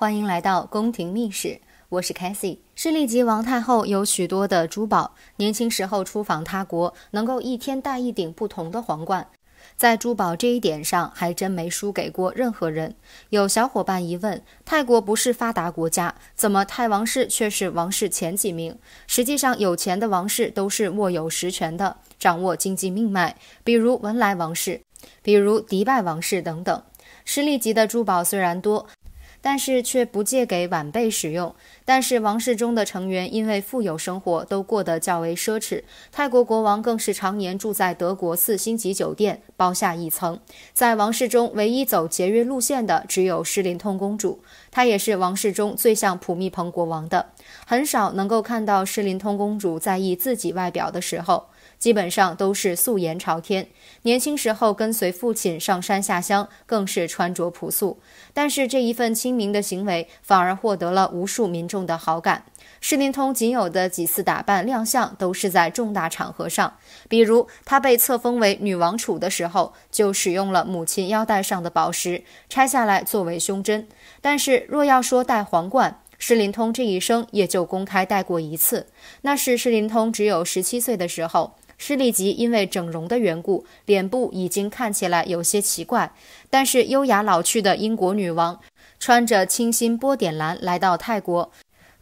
欢迎来到宫廷秘史，我是凯西。施利吉王太后有许多的珠宝，年轻时候出访他国，能够一天戴一顶不同的皇冠，在珠宝这一点上，还真没输给过任何人。有小伙伴疑问：泰国不是发达国家，怎么泰王室却是王室前几名？实际上，有钱的王室都是握有实权的，掌握经济命脉，比如文莱王室，比如迪拜王室等等。施利吉的珠宝虽然多。但是却不借给晚辈使用。但是王室中的成员因为富有生活都过得较为奢侈，泰国国王更是常年住在德国四星级酒店包下一层。在王室中，唯一走节约路线的只有诗琳通公主，她也是王室中最像普密蓬国王的。很少能够看到诗琳通公主在意自己外表的时候。基本上都是素颜朝天，年轻时候跟随父亲上山下乡，更是穿着朴素。但是这一份亲民的行为反而获得了无数民众的好感。施林通仅有的几次打扮亮相，都是在重大场合上，比如他被册封为女王储的时候，就使用了母亲腰带上的宝石拆下来作为胸针。但是若要说戴皇冠，施林通这一生也就公开戴过一次，那是施林通只有十七岁的时候。施利吉因为整容的缘故，脸部已经看起来有些奇怪。但是优雅老去的英国女王，穿着清新波点蓝来到泰国，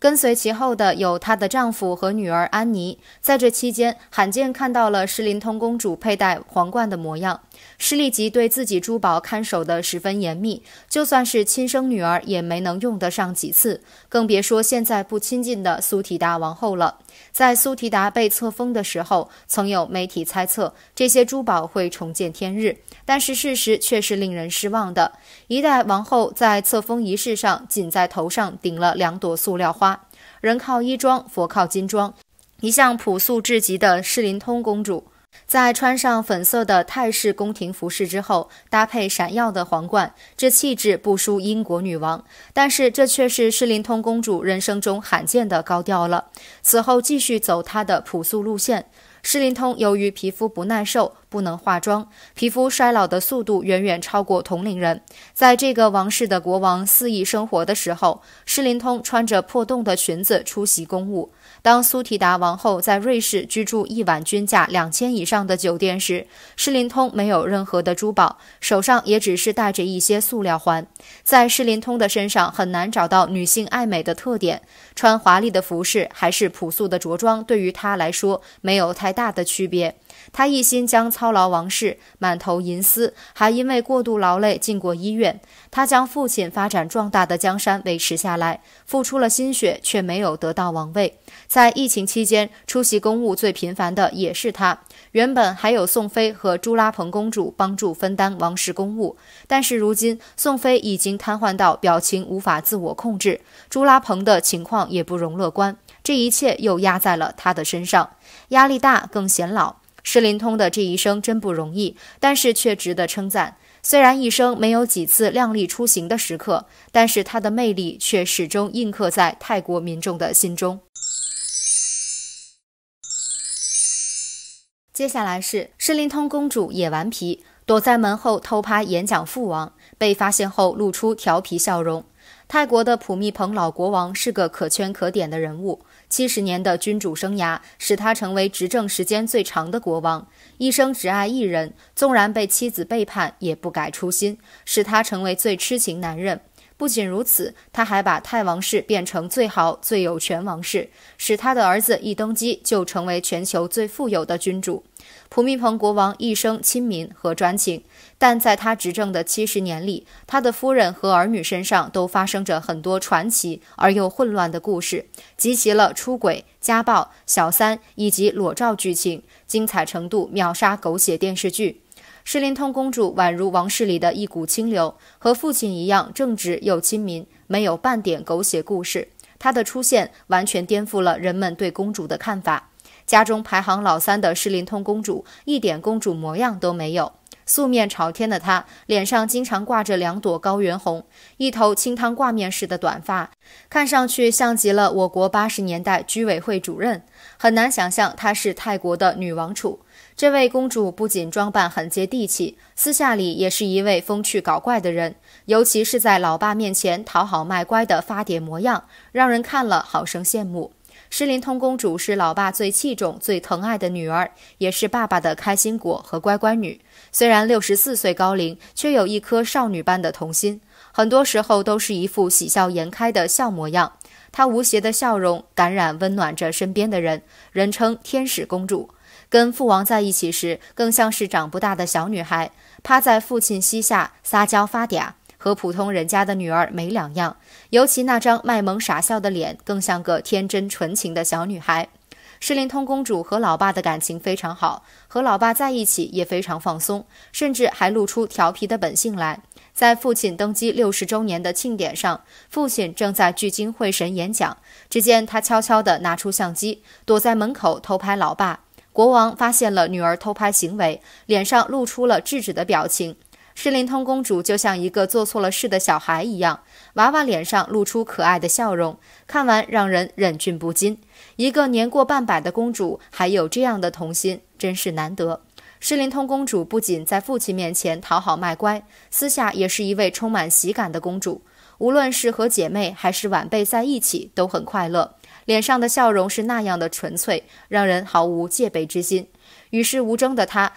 跟随其后的有她的丈夫和女儿安妮。在这期间，罕见看到了施琳通公主佩戴皇冠的模样。施利吉对自己珠宝看守的十分严密，就算是亲生女儿也没能用得上几次，更别说现在不亲近的苏提达王后了。在苏提达被册封的时候，曾有媒体猜测这些珠宝会重见天日，但是事实却是令人失望的。一代王后在册封仪式上，仅在头上顶了两朵塑料花。人靠衣装，佛靠金装，一向朴素至极的诗琳通公主。在穿上粉色的泰式宫廷服饰之后，搭配闪耀的皇冠，这气质不输英国女王。但是这却是诗琳通公主人生中罕见的高调了。此后继续走她的朴素路线。诗琳通由于皮肤不耐受，不能化妆，皮肤衰老的速度远远超过同龄人。在这个王室的国王肆意生活的时候，诗琳通穿着破洞的裙子出席公务。当苏提达王后在瑞士居住一晚，均价两千以上的酒店时，施林通没有任何的珠宝，手上也只是戴着一些塑料环。在施林通的身上，很难找到女性爱美的特点。穿华丽的服饰还是朴素的着装，对于她来说没有太大的区别。他一心将操劳王室，满头银丝，还因为过度劳累进过医院。他将父亲发展壮大的江山维持下来，付出了心血，却没有得到王位。在疫情期间出席公务最频繁的也是他。原本还有宋飞和朱拉蓬公主帮助分担王室公务，但是如今宋飞已经瘫痪到表情无法自我控制，朱拉蓬的情况也不容乐观，这一切又压在了他的身上，压力大更显老。施林通的这一生真不容易，但是却值得称赞。虽然一生没有几次量丽出行的时刻，但是他的魅力却始终印刻在泰国民众的心中。接下来是诗林通公主也顽皮，躲在门后偷拍演讲父王，被发现后露出调皮笑容。泰国的普密蓬老国王是个可圈可点的人物。七十年的君主生涯，使他成为执政时间最长的国王。一生只爱一人，纵然被妻子背叛，也不改初心，使他成为最痴情男人。不仅如此，他还把泰王室变成最好、最有权王室，使他的儿子一登基就成为全球最富有的君主。普密蓬国王一生亲民和专情，但在他执政的七十年里，他的夫人和儿女身上都发生着很多传奇而又混乱的故事，集齐了出轨、家暴、小三以及裸照剧情，精彩程度秒杀狗血电视剧。诗琳通公主宛如王室里的一股清流，和父亲一样正直又亲民，没有半点狗血故事。她的出现完全颠覆了人们对公主的看法。家中排行老三的诗琳通公主一点公主模样都没有，素面朝天的她脸上经常挂着两朵高原红，一头清汤挂面似的短发，看上去像极了我国八十年代居委会主任，很难想象她是泰国的女王储。这位公主不仅装扮很接地气，私下里也是一位风趣搞怪的人，尤其是在老爸面前讨好卖乖的发嗲模样，让人看了好生羡慕。诗琳通公主是老爸最器重、最疼爱的女儿，也是爸爸的开心果和乖乖女。虽然六十四岁高龄，却有一颗少女般的童心，很多时候都是一副喜笑颜开的笑模样。她无邪的笑容感染、温暖着身边的人，人称“天使公主”。跟父王在一起时，更像是长不大的小女孩，趴在父亲膝下撒娇发嗲，和普通人家的女儿没两样。尤其那张卖萌傻笑的脸，更像个天真纯情的小女孩。诗琳通公主和老爸的感情非常好，和老爸在一起也非常放松，甚至还露出调皮的本性来。在父亲登基六十周年的庆典上，父亲正在聚精会神演讲，只见他悄悄地拿出相机，躲在门口偷拍老爸。国王发现了女儿偷拍行为，脸上露出了制止的表情。诗琳通公主就像一个做错了事的小孩一样，娃娃脸上露出可爱的笑容，看完让人忍俊不禁。一个年过半百的公主还有这样的童心，真是难得。诗琳通公主不仅在父亲面前讨好卖乖，私下也是一位充满喜感的公主。无论是和姐妹还是晚辈在一起，都很快乐。脸上的笑容是那样的纯粹，让人毫无戒备之心。与世无争的她，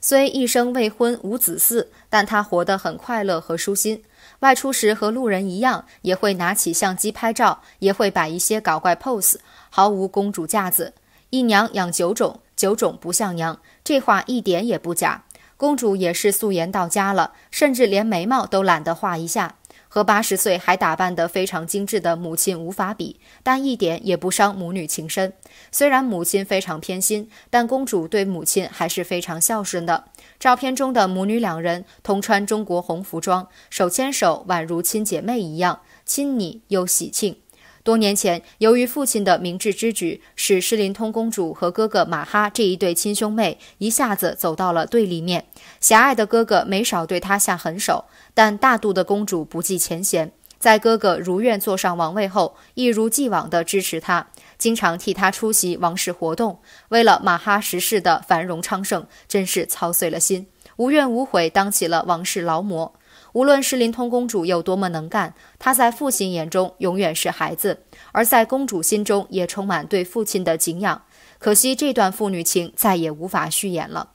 虽一生未婚无子嗣，但她活得很快乐和舒心。外出时和路人一样，也会拿起相机拍照，也会摆一些搞怪 pose，毫无公主架子。一娘养九种，九种不像娘，这话一点也不假。公主也是素颜到家了，甚至连眉毛都懒得画一下。和八十岁还打扮得非常精致的母亲无法比，但一点也不伤母女情深。虽然母亲非常偏心，但公主对母亲还是非常孝顺的。照片中的母女两人同穿中国红服装，手牵手，宛如亲姐妹一样，亲昵又喜庆。多年前，由于父亲的明智之举，使诗琳通公主和哥哥马哈这一对亲兄妹一下子走到了对立面。狭隘的哥哥没少对他下狠手，但大度的公主不计前嫌，在哥哥如愿坐上王位后，一如既往的支持他，经常替他出席王室活动。为了马哈什氏的繁荣昌盛，真是操碎了心，无怨无悔当起了王室劳模。无论是灵通公主有多么能干，她在父亲眼中永远是孩子，而在公主心中也充满对父亲的敬仰。可惜这段父女情再也无法续演了。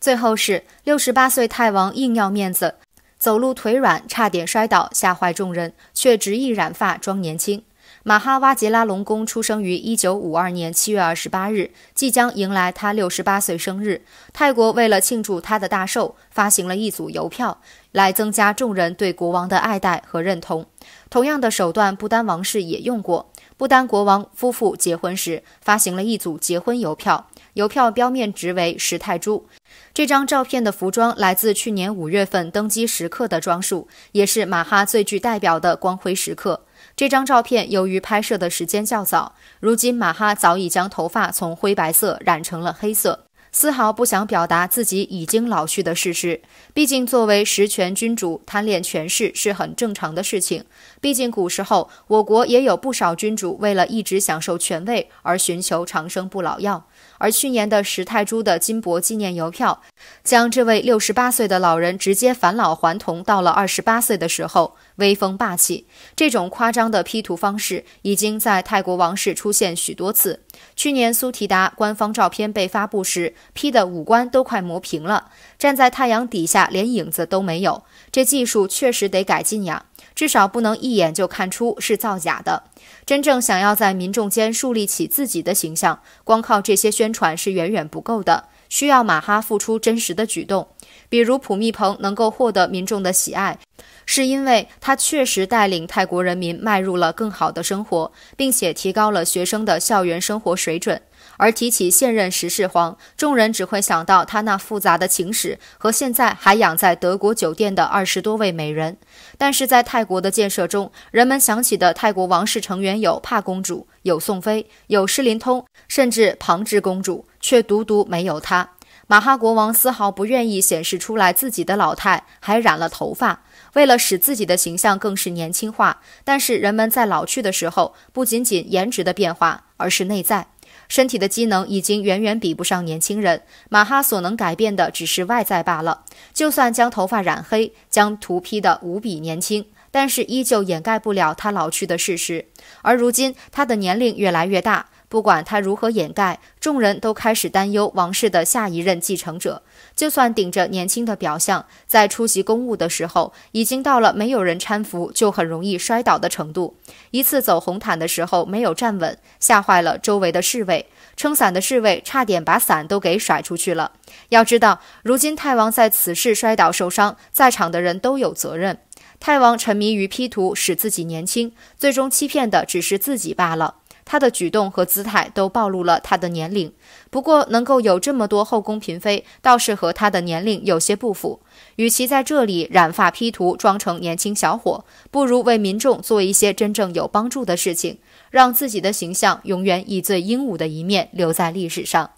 最后是六十八岁太王硬要面子，走路腿软差点摔倒，吓坏众人，却执意染发装年轻。马哈哇杰拉隆功出生于1952年7月28日，即将迎来他68岁生日。泰国为了庆祝他的大寿，发行了一组邮票，来增加众人对国王的爱戴和认同。同样的手段，不丹王室也用过。不丹国王夫妇结婚时，发行了一组结婚邮票，邮票标面值为十泰铢。这张照片的服装来自去年五月份登基时刻的装束，也是马哈最具代表的光辉时刻。这张照片由于拍摄的时间较早，如今马哈早已将头发从灰白色染成了黑色，丝毫不想表达自己已经老去的事实。毕竟，作为实权君主，贪恋权势是很正常的事情。毕竟，古时候我国也有不少君主为了一直享受权位而寻求长生不老药。而去年的石泰铢的金箔纪念邮票，将这位六十八岁的老人直接返老还童，到了二十八岁的时候。威风霸气，这种夸张的 P 图方式已经在泰国王室出现许多次。去年苏提达官方照片被发布时，P 的五官都快磨平了，站在太阳底下连影子都没有。这技术确实得改进呀，至少不能一眼就看出是造假的。真正想要在民众间树立起自己的形象，光靠这些宣传是远远不够的。需要马哈付出真实的举动，比如普密蓬能够获得民众的喜爱，是因为他确实带领泰国人民迈入了更好的生活，并且提高了学生的校园生活水准。而提起现任时事皇，众人只会想到他那复杂的情史和现在还养在德国酒店的二十多位美人。但是在泰国的建设中，人们想起的泰国王室成员有帕公主、有宋妃、有诗琳通，甚至庞支公主。却独独没有他，马哈国王丝毫不愿意显示出来自己的老态，还染了头发，为了使自己的形象更是年轻化。但是人们在老去的时候，不仅仅颜值的变化，而是内在身体的机能已经远远比不上年轻人。马哈所能改变的只是外在罢了，就算将头发染黑，将图 P 的无比年轻，但是依旧掩盖不了他老去的事实。而如今，他的年龄越来越大。不管他如何掩盖，众人都开始担忧王室的下一任继承者。就算顶着年轻的表象，在出席公务的时候，已经到了没有人搀扶就很容易摔倒的程度。一次走红毯的时候没有站稳，吓坏了周围的侍卫，撑伞的侍卫差点把伞都给甩出去了。要知道，如今太王在此事摔倒受伤，在场的人都有责任。太王沉迷于 P 图使自己年轻，最终欺骗的只是自己罢了。他的举动和姿态都暴露了他的年龄。不过，能够有这么多后宫嫔妃，倒是和他的年龄有些不符。与其在这里染发、P 图、装成年轻小伙，不如为民众做一些真正有帮助的事情，让自己的形象永远以最英武的一面留在历史上。